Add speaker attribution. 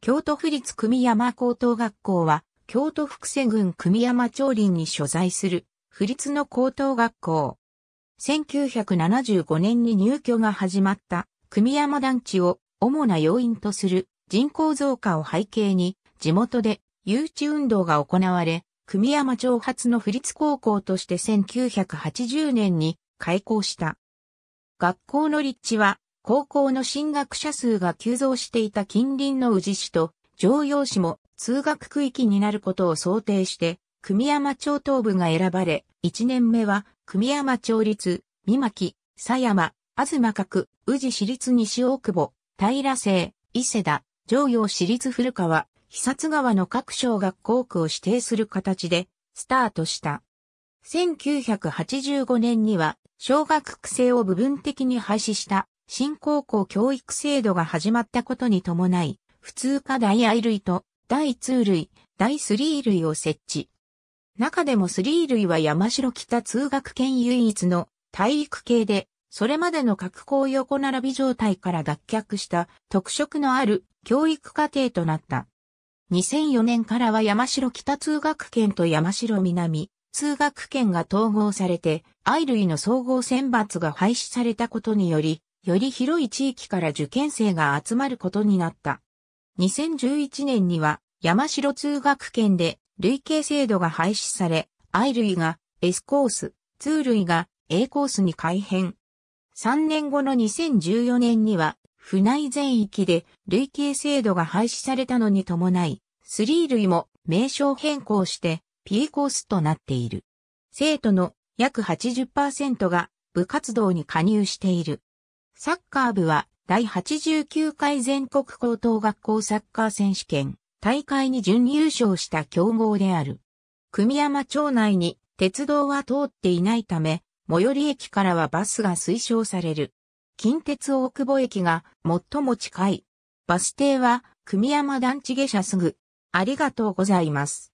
Speaker 1: 京都府立組山高等学校は、京都福瀬郡組山町林に所在する、府立の高等学校。1975年に入居が始まった、組山団地を主な要因とする人口増加を背景に、地元で誘致運動が行われ、組山町発の府立高校として1980年に開校した。学校の立地は、高校の進学者数が急増していた近隣の宇治市と常陽市も通学区域になることを想定して、組山町東部が選ばれ、1年目は組山町立、三巻、狭山、東角、宇治市立西大久保、平成、伊勢田、常陽市立古川、久津川の各小学校区を指定する形で、スタートした。1985年には、小学区制を部分的に廃止した新高校教育制度が始まったことに伴い、普通科大愛類と第通類、第3類を設置。中でも3類は山城北通学圏唯一の体育系で、それまでの各校横並び状態から脱却した特色のある教育課程となった。2004年からは山城北通学圏と山城南通学圏が統合されて、愛類の総合選抜が廃止されたことにより、より広い地域から受験生が集まることになった。2011年には山城通学圏で累計制度が廃止され、I 類が S コース、2類が A コースに改変。3年後の2014年には、府内全域で累計制度が廃止されたのに伴い、3類も名称変更して P コースとなっている。生徒の約80%が部活動に加入している。サッカー部は第89回全国高等学校サッカー選手権大会に準優勝した強豪である。組山町内に鉄道は通っていないため、最寄り駅からはバスが推奨される。近鉄大久保駅が最も近い。バス停は組山団地下車すぐ。ありがとうございます。